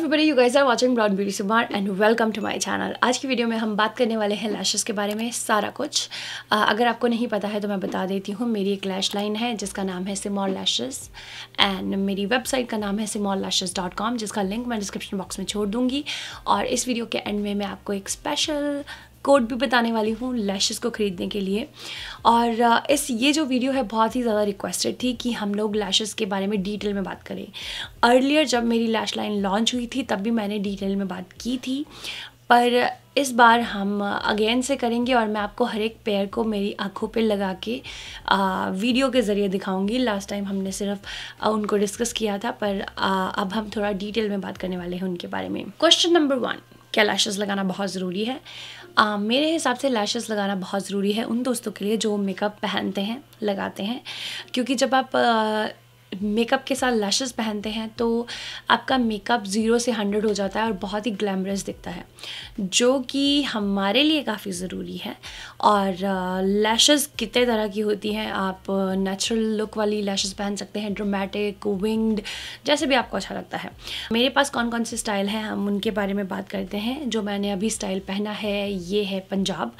Everybody you guys are watching Broad Beauty सुमार and welcome to my channel आज की video में हम बात करने वाले हैं लैशेज़ के बारे में सारा कुछ आ, अगर आपको नहीं पता है तो मैं बता देती हूँ मेरी एक लैश लाइन है जिसका नाम है सिमॉल लैशेज एंड मेरी वेबसाइट का नाम है सिमॉल लैशेज डॉट कॉम जिसका लिंक मैं डिस्क्रिप्शन बॉक्स में छोड़ दूँगी और इस वीडियो के एंड में मैं आपको एक स्पेशल कोड भी बताने वाली हूँ लैशेस को ख़रीदने के लिए और इस ये जो वीडियो है बहुत ही ज़्यादा रिक्वेस्टेड थी कि हम लोग लैशेस के बारे में डिटेल में बात करें अर्लियर जब मेरी लैश लाइन लॉन्च हुई थी तब भी मैंने डिटेल में बात की थी पर इस बार हम अगेन से करेंगे और मैं आपको हर एक पेयर को मेरी आंखों पे लगा के आ, वीडियो के ज़रिए दिखाऊंगी लास्ट टाइम हमने सिर्फ आ, उनको डिस्कस किया था पर आ, अब हम थोड़ा डिटेल में बात करने वाले हैं उनके बारे में क्वेश्चन नंबर वन क्या लैशेज़ लगाना बहुत ज़रूरी है आ, um, मेरे हिसाब से लैशेस लगाना बहुत ज़रूरी है उन दोस्तों के लिए जो मेकअप पहनते हैं लगाते हैं क्योंकि जब आप uh, मेकअप के साथ लैशेस पहनते हैं तो आपका मेकअप ज़ीरो से हंड्रेड हो जाता है और बहुत ही ग्लैमरस दिखता है जो कि हमारे लिए काफ़ी ज़रूरी है और लैशेस कितने तरह की होती हैं आप नेचुरल लुक वाली लैशेस पहन सकते हैं ड्रोमेटिक विंग्ड जैसे भी आपको अच्छा लगता है मेरे पास कौन कौन से स्टाइल हैं हम उनके बारे में बात करते हैं जो मैंने अभी स्टाइल पहना है ये है पंजाब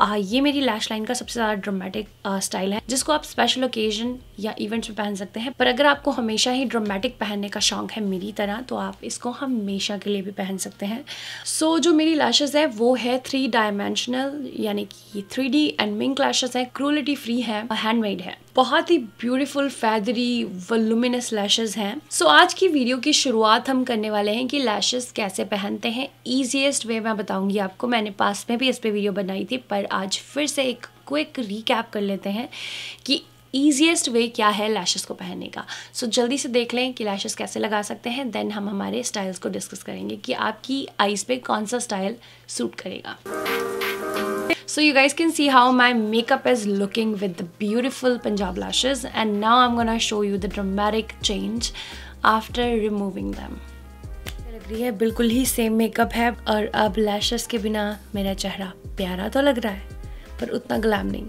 आ, ये मेरी लैश लाइन का सबसे ज़्यादा ड्रोमेटिक स्टाइल है जिसको आप स्पेशल ओकेजन या इवेंट्स में पहन सकते हैं पर अगर आपको हमेशा ही ड्रामेटिक पहनने का शौक है मेरी तरह तो आप इसको हमेशा के लिए भी पहन सकते हैं सो so, जो मेरी लैशेज़ है वो है थ्री डायमेंशनल यानी कि three D and mink lashes है क्रूलिटी फ्री है हैंडमेड है बहुत ही ब्यूटीफुल फैदरी वलुमिनस लैशेज़ हैं सो so, आज की वीडियो की शुरुआत हम करने वाले हैं कि लैशेज़ कैसे पहनते हैं ईजिएस्ट वे मैं बताऊंगी आपको मैंने पास में भी इस पर वीडियो बनाई थी पर आज फिर से एक क्विक रिकैप कर लेते हैं कि ईजिएस्ट वे क्या है लैशेस को पहनने का सो so, जल्दी से देख लें कि लैशेस कैसे लगा सकते हैं देन हम हमारे स्टाइल्स को डिस्कस करेंगे कि आपकी आइज़ पे कौन सा स्टाइल सूट करेगा so you guys can see how my makeup is looking with beautiful Punjab lashes and now I am gonna show you the dramatic change after removing them लग रही है बिल्कुल ही सेम मेकअप है और अब लैशेस के बिना मेरा चेहरा प्यारा तो लग रहा है पर उतना ग्लैम नहीं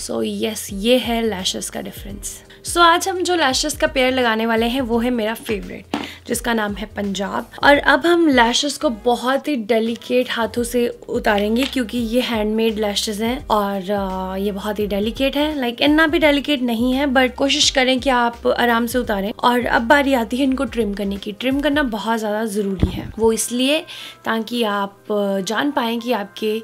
सो so, यस yes, ये है लैशेस का डिफरेंस सो so, आज हम जो लैशेस का पेयर लगाने वाले हैं वो है मेरा फेवरेट जिसका नाम है पंजाब और अब हम लैशेस को बहुत ही डेलिकेट हाथों से उतारेंगे क्योंकि ये हैंडमेड लैशेस हैं और ये बहुत ही डेलिकेट है लाइक इतना भी डेलिकेट नहीं है बट कोशिश करें कि आप आराम से उतारें और अब बारी आती है इनको ट्रिम करने की ट्रिम करना बहुत ज़्यादा ज़रूरी है वो इसलिए ताकि आप जान पाएँ कि आपके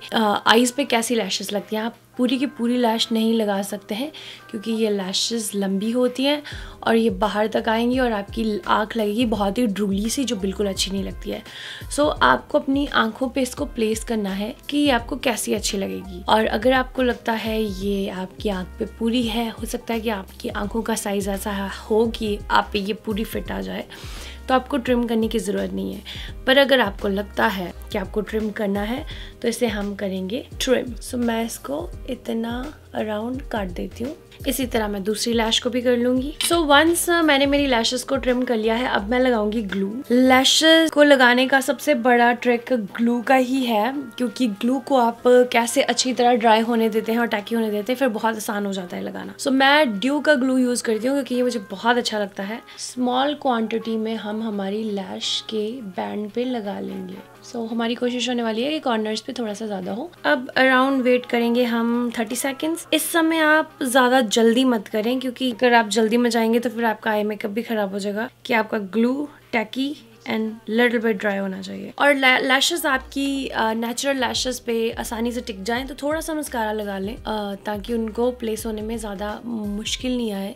आईज़ पे कैसी लैशेस लगती हैं आप पूरी की पूरी लैश नहीं लगा सकते हैं क्योंकि ये लैशेस लंबी होती हैं और ये बाहर तक आएंगी और आपकी आँख लगेगी बहुत ही ड्रूली सी जो बिल्कुल अच्छी नहीं लगती है सो so, आपको अपनी आँखों पे इसको प्लेस करना है कि ये आपको कैसी अच्छी लगेगी और अगर आपको लगता है ये आपकी आँख पे पूरी है हो सकता है कि आपकी आँखों का साइज़ ऐसा हो कि आप पे ये पूरी फिट आ जाए तो आपको ट्रिम करने की ज़रूरत नहीं है पर अगर आपको लगता है कि आपको ट्रिम करना है तो इसे हम करेंगे ट्रिम सो so, मैं इसको इतना अराउंड काट देती हूँ इसी तरह मैं दूसरी लैश को भी कर लूंगी सो so वंस uh, मैंने मेरी लैशेस को ट्रिम कर लिया है अब मैं लगाऊंगी ग्लू लैशेस को लगाने का सबसे बड़ा ट्रिक ग्लू का ही है क्योंकि ग्लू को आप कैसे अच्छी तरह ड्राई होने देते हैं और टैकी होने देते हैं फिर बहुत आसान हो जाता है लगाना सो so मैं ड्यू का ग्लू यूज करती हूँ क्योंकि ये मुझे बहुत अच्छा लगता है स्मॉल क्वान्टिटी में हम हमारी लैश के बैंड पे लगा लेंगे सो so, हमारी कोशिश होने वाली है कि कॉर्नर्स पे थोड़ा सा ज़्यादा हो अब अराउंड वेट करेंगे हम 30 सेकेंड्स इस समय आप ज़्यादा जल्दी मत करें क्योंकि अगर आप जल्दी में जाएंगे तो फिर आपका आई मेकअप भी ख़राब हो जाएगा कि आपका glue tacky and little bit dry होना चाहिए और लैशेस आपकी नेचुरल लैशेस पे आसानी से टिक जाएं तो थोड़ा सा मस्कारा लगा लें ताकि उनको प्लेस होने में ज़्यादा मुश्किल नहीं आए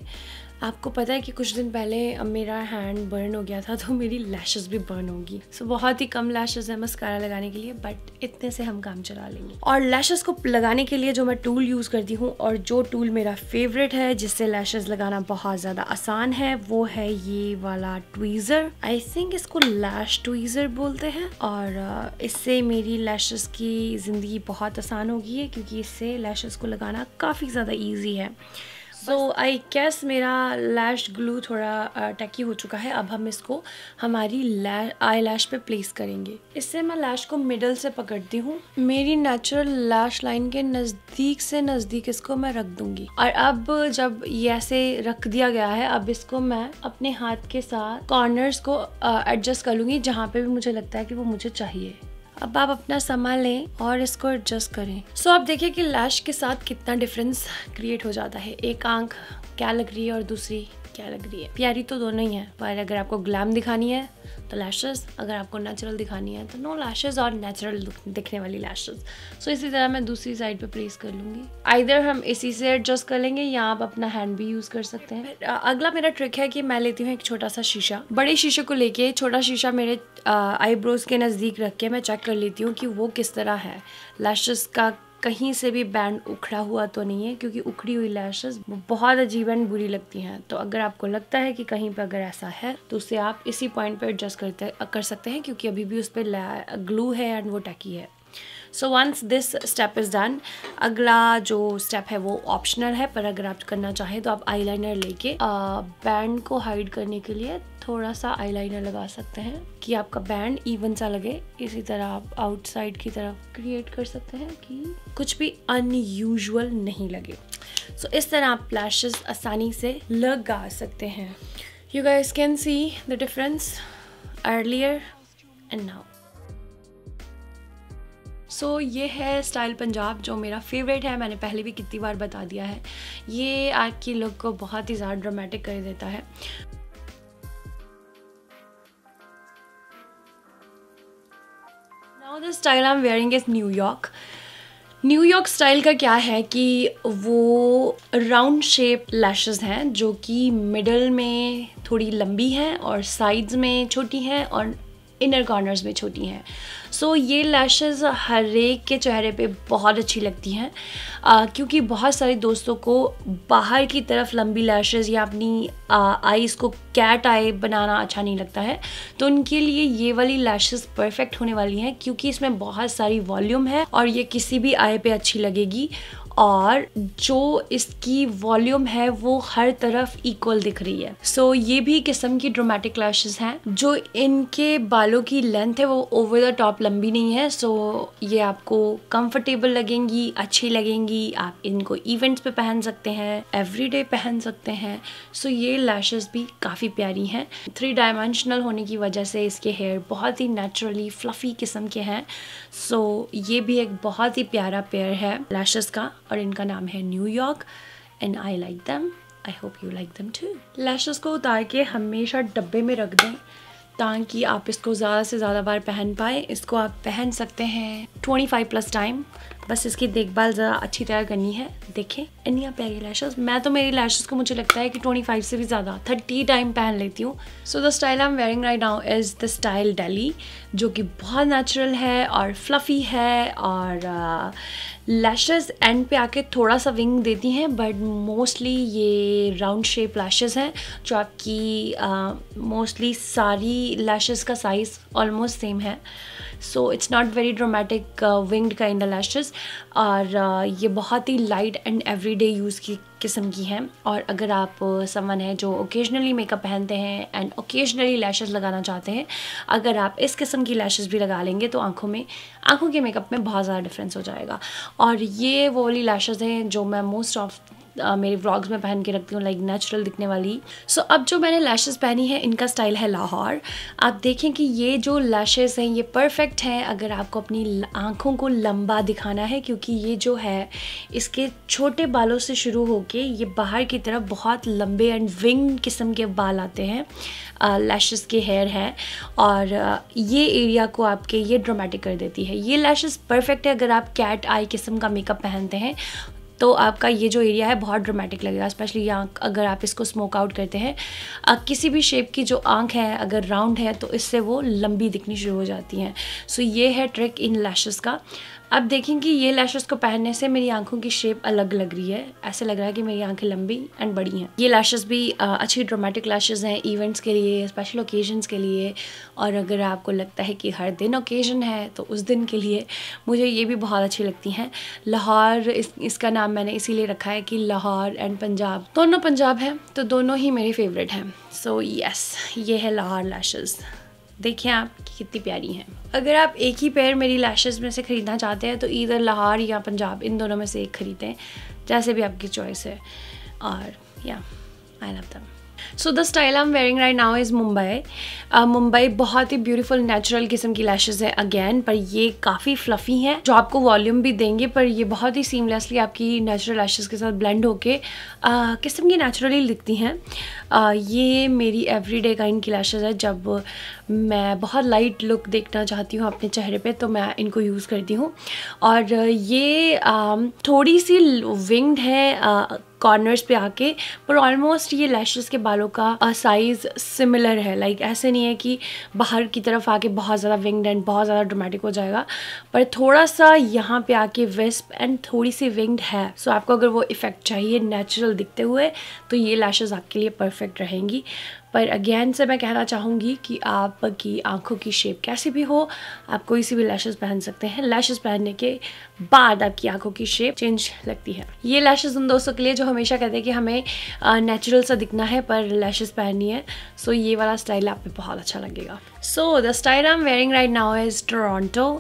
आपको पता है कि कुछ दिन पहले मेरा हैंड बर्न हो गया था तो मेरी लैशेस भी बर्न होगी सो so, बहुत ही कम लैशेस है मस्कारा लगाने के लिए बट इतने से हम काम चला लेंगे और लैशेस को लगाने के लिए जो मैं टूल यूज़ करती हूँ और जो टूल मेरा फेवरेट है जिससे लैशेस लगाना बहुत ज़्यादा आसान है वो है ये वाला ट्वीज़र आई थिंक इसको लैश ट्वीज़र बोलते हैं और इससे मेरी लैशेस की ज़िंदगी बहुत आसान होगी है क्योंकि इससे लैशेस को लगाना काफ़ी ज़्यादा ईजी है सो आई कैस मेरा लैश ग्लू थोड़ा टैकी हो चुका है अब हम इसको हमारी आई लैश पे प्लेस करेंगे इससे मैं लैश को मिडल से पकड़ती हूँ मेरी नेचुरल लैश लाइन के नज़दीक से नज़दीक इसको मैं रख दूंगी और अब जब ये ऐसे रख दिया गया है अब इसको मैं अपने हाथ के साथ कॉर्नर्स को एडजस्ट कर लूँगी जहाँ पे भी मुझे लगता है कि वो मुझे चाहिए अब आप अपना सामान लें और इसको एडजस्ट करें सो so, आप देखिए कि लैश के साथ कितना डिफरेंस क्रिएट हो जाता है एक आंख क्या लग रही है और दूसरी क्या लग रही है प्यारी तो दोनों ही है पर अगर आपको ग्लैम दिखानी है तो लैशेस अगर आपको नेचुरल दिखानी है तो नो लैशेस और नेचुरल दिखने वाली लैशेस सो इसी तरह मैं दूसरी साइड पे प्लेस कर लूँगी आइधर हम इसी से एडजस्ट कर लेंगे या आप अपना हैंड भी यूज़ कर सकते हैं अगला मेरा ट्रिक है कि मैं लेती हूँ एक छोटा सा शीशा बड़े शीशे को लेके छोटा शीशा मेरे आईब्रोज के नज़दीक रख के मैं चेक कर लेती हूँ कि वो किस तरह है लैशेस का कहीं से भी बैंड उखड़ा हुआ तो नहीं है क्योंकि उखड़ी हुई लैशेस बहुत अजीब एंड बुरी लगती हैं तो अगर आपको लगता है कि कहीं पर अगर ऐसा है तो उसे आप इसी पॉइंट पर एडजस्ट करते कर सकते हैं क्योंकि अभी भी उस पर ग्लू है एंड वो टकी है so once this step is done अगला जो स्टेप है वो ऑप्शनल है पर अगर आप करना चाहें तो आप आईलाइनर लेके बैंड को हाइड करने के लिए थोड़ा सा आईलाइनर लगा सकते हैं कि आपका बैंड इवन सा लगे इसी तरह आप आउटसाइड की तरफ क्रिएट कर सकते हैं कि कुछ भी अनयूजल नहीं लगे सो so, इस तरह आप लैशेस आसानी से लगा सकते हैं you guys can see the difference earlier and now so so, ये है स्टाइल पंजाब जो मेरा फेवरेट है मैंने पहले भी कितनी बार बता दिया है ये आपकी लुक को बहुत ही ज़्यादा ड्रामेटिक कर देता है now the style I am wearing is New York New York style का क्या है कि वो राउंड शेप लैशेस हैं जो कि मिडल में थोड़ी लंबी हैं और साइड्स में छोटी हैं और इनर कॉर्नर्स में छोटी हैं सो so, ये लैशेस हर एक के चेहरे पे बहुत अच्छी लगती हैं क्योंकि बहुत सारे दोस्तों को बाहर की तरफ लंबी लैशेज़ या अपनी आईज़ को कैट आई बनाना अच्छा नहीं लगता है तो उनके लिए ये वाली लैशेज़ परफेक्ट होने वाली हैं क्योंकि इसमें बहुत सारी वॉल्यूम है और ये किसी भी आई पे अच्छी लगेगी और जो इसकी वॉल्यूम है वो हर तरफ इक्वल दिख रही है सो so, ये भी किस्म की ड्रोमेटिक लैशेज़ हैं जो इनके बालों की लेंथ है वो ओवर द टॉप लंबी नहीं है सो ये आपको कंफर्टेबल लगेंगी अच्छी लगेंगी आप इनको इवेंट्स पे पहन सकते हैं एवरीडे पहन सकते हैं सो ये लैशेस भी काफ़ी प्यारी हैं थ्री डायमेंशनल होने की वजह से इसके हेयर बहुत ही नेचुरली फ्लफ़ी किस्म के हैं सो ये भी एक बहुत ही प्यारा पेयर है लैशेस का और इनका नाम है New York and I like them I hope you like them too lashes को उतार के हमेशा डब्बे में रख दें ताकि आप इसको ज़्यादा से ज़्यादा बार पहन पाए इसको आप पहन सकते हैं 25 प्लस टाइम बस इसकी देखभाल ज़रा अच्छी तरह करनी है देखें इन्हीं प्यारी लैशेज़ मैं तो मेरी लैशेज़ को मुझे लगता है कि 25 से भी ज़्यादा 30 टाइम पहन लेती हूँ so the style I am wearing right now is the style daily जो कि बहुत नेचुरल है और फ्लफ़ी है और लैशेज़ uh, एंड पे आके थोड़ा सा विंग देती हैं बट मोस्टली ये राउंड शेप लैशेज़ हैं जो आपकी मोस्टली uh, सारी लैशेज़ का साइज़ ऑलमोस्ट सेम है so it's not very dramatic winged kind lashes और ये बहुत ही लाइट एंड एवरीडे यूज़ की किस्म की हैं और अगर आप समन है जो ओकेजनली मेकअप पहनते हैं एंड ओकेजनली लैशेस लगाना चाहते हैं अगर आप इस किस्म की लैशेस भी लगा लेंगे तो आंखों में आंखों के मेकअप में बहुत ज़्यादा डिफरेंस हो जाएगा और ये वो वाली लैशेस हैं जो मैं मोस्ट ऑफ uh, मेरे व्लॉग्स में पहन के रखती हूँ लाइक नेचुरल दिखने वाली सो so, अब जो मैंने लैशेस पहनी है इनका स्टाइल है लाहौर आप देखें कि ये जो लैशेस हैं ये परफेक्ट हैं अगर आपको अपनी आँखों को लंबा दिखाना है क्योंकि ये जो है इसके छोटे बालों से शुरू होके ये बाहर की तरफ बहुत लंबे एंड विंग किस्म के बाल आते हैं लैशेस के हेयर हैं और ये एरिया को आपके ये ड्रामेटिक कर देती है ये लैशेस परफेक्ट है अगर आप कैट आई किस्म का मेकअप पहनते हैं तो आपका ये जो एरिया है बहुत ड्रामेटिक लगेगा स्पेशली आँख अगर आप इसको स्मोक आउट करते हैं किसी भी शेप की जो आँख है अगर राउंड है तो इससे वो लंबी दिखनी शुरू हो जाती हैं सो ये है ट्रिक इन लैशेस का अब देखें कि ये लैशेस को पहनने से मेरी आंखों की शेप अलग लग रही है ऐसे लग रहा है कि मेरी आंखें लंबी एंड बड़ी हैं ये लैशेस भी अच्छी ड्रामेटिक लैशेस हैं इवेंट्स के लिए स्पेशल ओकेजन्स के लिए और अगर आपको लगता है कि हर दिन ओकेजन है तो उस दिन के लिए मुझे ये भी बहुत अच्छी लगती हैं लाहौर इस, इसका नाम मैंने इसीलिए रखा है कि लाहौर एंड पंजाब दोनों पंजाब है तो दोनों ही मेरे फेवरेट हैं सो so, यस yes, ये है लाहौर लैशेज़ देखें आप कितनी प्यारी हैं अगर आप एक ही पेयर मेरी लैशेज़ में से ख़रीदना चाहते हैं तो इधर लाहौर या पंजाब इन दोनों में से एक ख़रीदें जैसे भी आपकी चॉइस है और या I love them so the style I am wearing right now is Mumbai Mumbai बहुत ही ब्यूटीफुल नेचुरल किस्म की लैशेज है अगेन पर ये काफ़ी फ्लफ़ी हैं जो आपको वॉल्यूम भी देंगे पर ये बहुत ही सीमलेसली आपकी नेचुरल लैशेज के साथ ब्लेंड होके uh, किस्म की नेचुरली दिखती हैं uh, ये मेरी एवरी डे का इनकी लैशेज है जब मैं बहुत लाइट लुक देखना चाहती हूँ अपने चेहरे पे तो मैं इनको यूज़ करती हूँ और uh, ये um, थोड़ी सी विंग्ड है uh, कॉर्नर्स पे आके पर ऑलमोस्ट ये लैशेस के बालों का साइज़ सिमिलर है लाइक like, ऐसे नहीं है कि बाहर की तरफ आके बहुत ज़्यादा विंगड एंड बहुत ज़्यादा ड्रोमेटिक हो जाएगा पर थोड़ा सा यहाँ पे आके विस्प एंड थोड़ी सी विंगड है सो so, आपको अगर वो इफेक्ट चाहिए नेचुरल दिखते हुए तो ये लैशेज़ आपके लिए परफेक्ट रहेंगी पर अगेन से मैं कहना चाहूँगी कि आपकी आंखों की शेप कैसी भी हो आप कोई सी भी लैशेज़ पहन सकते हैं लैशेज़ पहनने के बाद आपकी आंखों की शेप चेंज लगती है ये लैशेज़ उन दोस्तों के लिए जो हमेशा कहते हैं कि हमें नेचुरल सा दिखना है पर लैशेज़ पहननी है सो ये वाला स्टाइल आप में बहुत अच्छा लगेगा so the style I am wearing right now is Toronto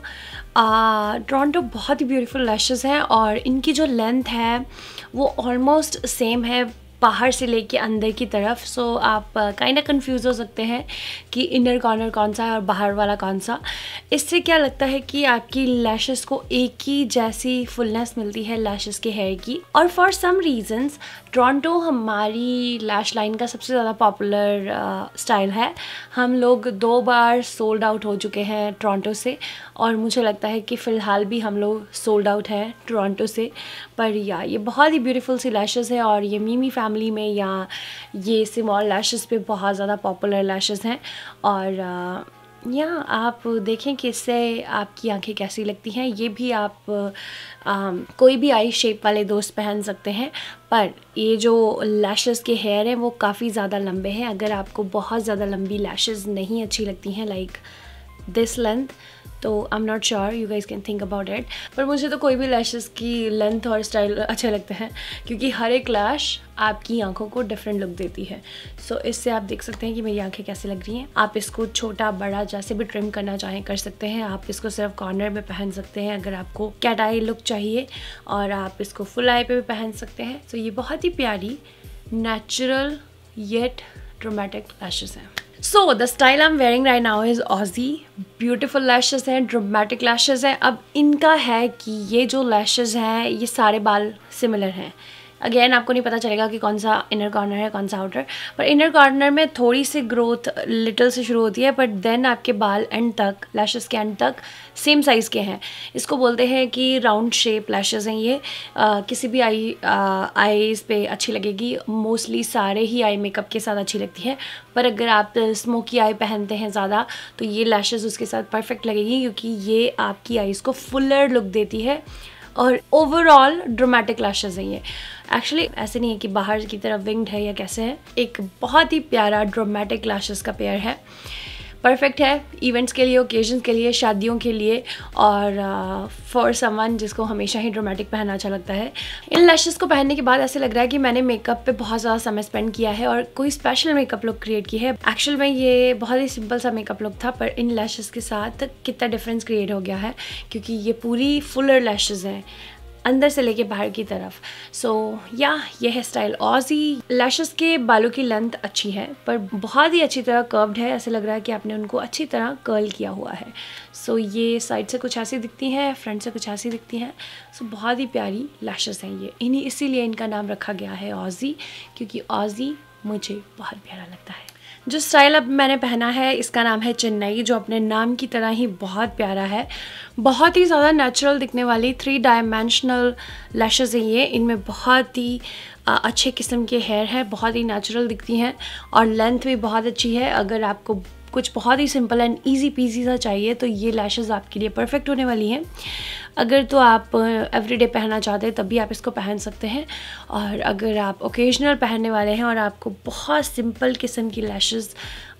Toronto बहुत ही ब्यूटीफुल लैशेज़ हैं और इनकी जो लेंथ है वो ऑलमोस्ट सेम है बाहर से लेके अंदर की तरफ सो so, आप काइंड ऑफ कन्फ्यूज़ हो सकते हैं कि इनर कॉर्नर कौन सा है और बाहर वाला कौन सा इससे क्या लगता है कि आपकी लैशेस को एक ही जैसी फुलनेस मिलती है लैशेस के हेयर की और फॉर सम रीजंस टोरंटो हमारी लैश लाइन का सबसे ज़्यादा पॉपुलर स्टाइल है हम लोग दो बार सोल्ड आउट हो चुके हैं टोरंटो से और मुझे लगता है कि फ़िलहाल भी हम लोग सोल्ड आउट हैं टोरंटो से पर या ये बहुत ही ब्यूटीफुल सी लैशेस है और ये मीमी फैमिली फैमिली में या ये सिमॉल लैशेस पे बहुत ज़्यादा पॉपुलर लैशेस हैं और uh, या आप देखें कि इससे आपकी आंखें कैसी लगती हैं ये भी आप आ, um, कोई भी आई शेप वाले दोस्त पहन सकते हैं पर ये जो लैशेस के हेयर हैं वो काफ़ी ज़्यादा लंबे हैं अगर आपको बहुत ज़्यादा लंबी लैशेस नहीं अच्छी लगती हैं लाइक दिस लेंथ तो I am not sure you guys can think about it पर मुझे तो कोई भी लैशेस की लेंथ और स्टाइल अच्छे लगते हैं क्योंकि हर एक लैश आपकी आंखों को डिफरेंट लुक देती है सो so, इससे आप देख सकते हैं कि मेरी आंखें कैसे लग रही हैं आप इसको छोटा बड़ा जैसे भी ट्रिम करना चाहें कर सकते हैं आप इसको सिर्फ कॉर्नर में पहन सकते हैं अगर आपको कैट आई लुक चाहिए और आप इसको फुल आई पे भी पहन सकते हैं सो so, ये बहुत ही प्यारी नेचुरल येट ड्रोमेटिक लैशेज़ हैं so the style I am wearing right now is Aussie beautiful lashes हैं ड्रोमेटिक लैशेज़ हैं अब इनका है कि ये जो लैशेज़ हैं ये सारे बाल सिमिलर हैं अगेन आपको नहीं पता चलेगा कि कौन सा इनर कॉर्नर है कौन सा आउटर पर इनर कॉर्नर में थोड़ी सी ग्रोथ लिटल से शुरू होती है बट देन आपके बाल एंड तक लैशेस के एंड तक सेम साइज़ के हैं इसको बोलते हैं कि राउंड शेप लैशेज़ हैं ये आ, किसी भी आई आईज पे अच्छी लगेगी मोस्टली सारे ही आई मेकअप के साथ अच्छी लगती है पर अगर आप स्मोकी आई पहनते हैं ज़्यादा तो ये लैशेज़ उसके साथ परफेक्ट लगेगी क्योंकि ये आपकी आईज़ को फुलर लुक देती है और ओवरऑल ड्रामेटिक लैशेज है ये एक्चुअली ऐसे नहीं है कि बाहर की तरफ विंग्ड है या कैसे है एक बहुत ही प्यारा ड्रामेटिक लैशेज का पेयर है परफेक्ट है इवेंट्स के लिए ओकेजन के लिए शादियों के लिए और फॉर uh, समवन जिसको हमेशा ही ड्रामेटिक पहनना अच्छा लगता है इन लैशेस को पहनने के बाद ऐसे लग रहा है कि मैंने मेकअप पे बहुत ज़्यादा समय स्पेंड किया है और कोई स्पेशल मेकअप लुक क्रिएट की है एक्चुअल में ये बहुत ही सिंपल सा मेकअप लुक था पर इन लैशेज़ के साथ कितना डिफरेंस क्रिएट हो गया है क्योंकि ये पूरी फुलर लैशेज़ हैं अंदर से लेके बाहर की तरफ सो so, या yeah, है स्टाइल ऑजी लैशेस के बालों की लेंथ अच्छी है पर बहुत ही अच्छी तरह कर्व्ड है ऐसा लग रहा है कि आपने उनको अच्छी तरह कर्ल किया हुआ है सो so, ये साइड से कुछ ऐसी दिखती हैं फ्रंट से कुछ ऐसी दिखती हैं सो so, बहुत ही प्यारी लैशेस हैं ये इन्हीं इसीलिए इनका नाम रखा गया है ऑजी क्योंकि ऑजी मुझे बहुत प्यारा लगता है जो स्टाइल अब मैंने पहना है इसका नाम है चेन्नई जो अपने नाम की तरह ही बहुत प्यारा है बहुत ही ज़्यादा नेचुरल दिखने वाली थ्री डायमेंशनल लैशेज़ हैं ये इनमें बहुत ही अच्छे किस्म के हेयर है बहुत ही नेचुरल दिखती हैं और लेंथ भी बहुत अच्छी है अगर आपको कुछ बहुत ही सिंपल एंड ईजी पीजी सा चाहिए तो ये लैशेज़ आपके लिए परफेक्ट होने वाली हैं अगर तो आप एवरीडे uh, पहनना चाहते हैं तब भी आप इसको पहन सकते हैं और अगर आप ओकेजनल पहनने वाले हैं और आपको बहुत सिंपल किस्म की लैशेज़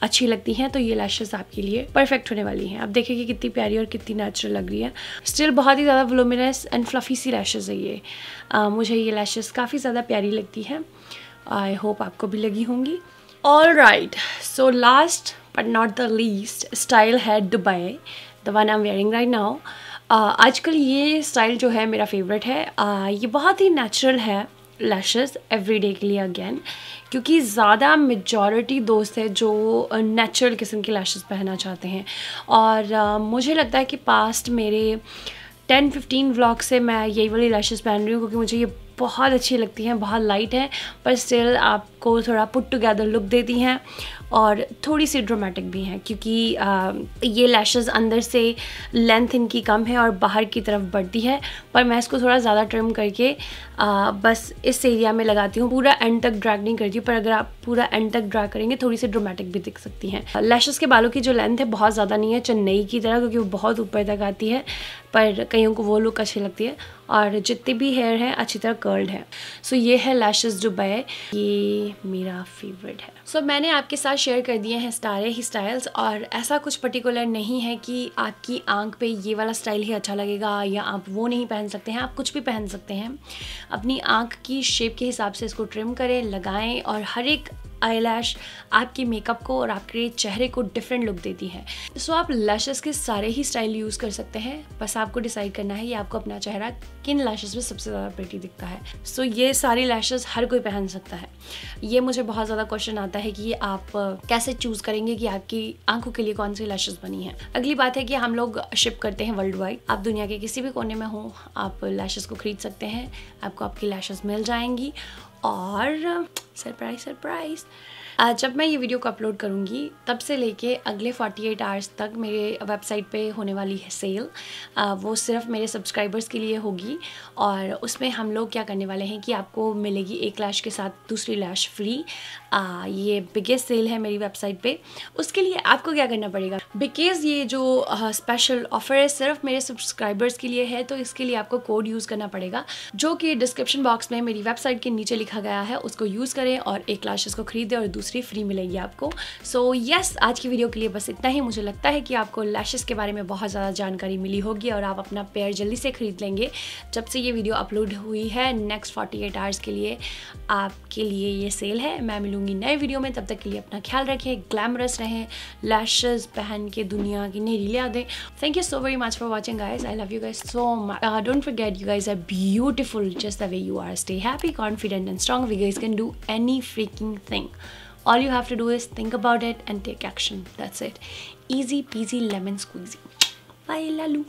अच्छी लगती हैं तो ये लैशेज़ आपके लिए परफेक्ट होने वाली हैं आप देखिए कि कितनी प्यारी और कितनी नेचुरल लग रही है स्टिल बहुत ही ज़्यादा वलोमिनस एंड फ्लफ़ी सी लैशेज़ है ये आ, uh, मुझे ये लैशेज़ काफ़ी ज़्यादा प्यारी लगती हैं आई होप आपको भी लगी होंगी all right so last but not the least style है Dubai, the one I'm wearing right now. Uh, आजकल ये स्टाइल जो है मेरा फेवरेट है uh, ये बहुत ही नेचुरल है लैशेस एवरी डे के लिए अगेन क्योंकि ज़्यादा मेजॉरिटी दोस्त है जो नेचुरल uh, किस्म के लैशेस पहनना चाहते हैं और uh, मुझे लगता है कि पास्ट मेरे टेन फिफ्टीन व्लॉग से मैं यही वाली लैशेस पहन रही हूँ क्योंकि मुझे ये बहुत अच्छी लगती हैं बहुत लाइट हैं पर स्टिल आपको थोड़ा पुट टुगेदर लुक देती हैं और थोड़ी सी ड्रामेटिक भी हैं क्योंकि आ, ये लैशेस अंदर से लेंथ इनकी कम है और बाहर की तरफ बढ़ती है पर मैं इसको थोड़ा ज़्यादा ट्रिम करके आ, बस इस एरिया में लगाती हूँ पूरा एंड तक ड्रैग नहीं करती पर अगर आप पूरा एंड तक ड्रैग करेंगे थोड़ी सी ड्रोमेटिक भी दिख सकती हैं लैशेज़ के बालों की जो लेंथ है बहुत ज़्यादा नहीं है चेन्नई की तरह क्योंकि वो बहुत ऊपर तक आती है पर कईयों को वो लुक अच्छी लगती है और जितने भी हेयर हैं अच्छी तरह कर्ल्ड है सो so, ये है लैशेस बाय ये मेरा फेवरेट है सो so, मैंने आपके साथ शेयर कर दिए हैं सारे ही स्टाइल्स और ऐसा कुछ पर्टिकुलर नहीं है कि आपकी आंख पे ये वाला स्टाइल ही अच्छा लगेगा या आप वो नहीं पहन सकते हैं आप कुछ भी पहन सकते हैं अपनी आंख की शेप के हिसाब से इसको ट्रिम करें लगाएं और हर एक आई आपके मेकअप को और आपके चेहरे को डिफरेंट लुक देती है सो so, आप लैशेस के सारे ही स्टाइल यूज़ कर सकते हैं बस आपको डिसाइड करना है कि आपको अपना चेहरा किन लैशेस में सबसे ज़्यादा पेटी दिखता है सो so, ये सारी लैशेस हर कोई पहन सकता है ये मुझे बहुत ज़्यादा क्वेश्चन आता है कि आप कैसे चूज़ करेंगे कि आपकी आंखों के लिए कौन सी लैशेज बनी है अगली बात है कि हम लोग शिप करते हैं वर्ल्ड वाइड आप दुनिया के किसी भी कोने में हो आप लैशेज को खरीद सकते हैं आपको आपकी लैशेज मिल जाएंगी or uh, surprise surprise जब मैं ये वीडियो को अपलोड करूँगी तब से लेके अगले 48 आवर्स तक मेरे वेबसाइट पे होने वाली है सेल वो सिर्फ मेरे सब्सक्राइबर्स के लिए होगी और उसमें हम लोग क्या करने वाले हैं कि आपको मिलेगी एक लैश के साथ दूसरी लैश फ्री आ, ये बिगेस्ट सेल है मेरी वेबसाइट पे उसके लिए आपको क्या करना पड़ेगा बिकॉज ये जो स्पेशल ऑफ़र है सिर्फ मेरे सब्सक्राइबर्स के लिए है तो इसके लिए आपको कोड यूज़ करना पड़ेगा जो कि डिस्क्रिप्शन बॉक्स में मेरी वेबसाइट के नीचे लिखा गया है उसको यूज़ करें और एक लाशेस को खरीदें और दूसरी एक्सेसरी फ्री मिलेगी आपको सो so, यस yes, आज की वीडियो के लिए बस इतना ही मुझे लगता है कि आपको लैशेस के बारे में बहुत ज़्यादा जानकारी मिली होगी और आप अपना पेयर जल्दी से ख़रीद लेंगे जब से ये वीडियो अपलोड हुई है नेक्स्ट फोर्टी आवर्स के लिए आपके लिए ये सेल है मैं मिलूँगी नए वीडियो में तब तक के लिए अपना ख्याल रखें ग्लैमरस रहें लैशेज पहन के दुनिया की नहरीलिया दें thank you so very much for watching guys I love you guys so much don't forget you guys are beautiful just the way you are stay happy confident and strong we guys can do any freaking thing All you have to do is think about it and take action. That's it. Easy peasy lemon squeezy. Bye, Lalu.